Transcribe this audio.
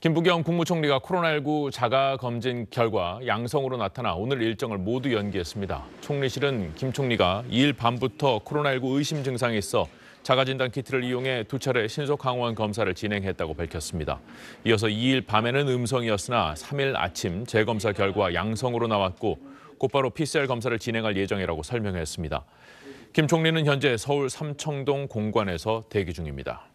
김부겸 국무총리가 코로나19 자가 검진 결과 양성으로 나타나 오늘 일정을 모두 연기했습니다. 총리실은 김 총리가 2일 밤부터 코로나19 의심 증상이 있어 자가진단 키트를 이용해 두 차례 신속 항원 검사를 진행했다고 밝혔습니다. 이어서 2일 밤에는 음성이었으나 3일 아침 재검사 결과 양성으로 나왔고 곧바로 PCR 검사를 진행할 예정이라고 설명했습니다. 김 총리는 현재 서울 삼청동 공관에서 대기 중입니다.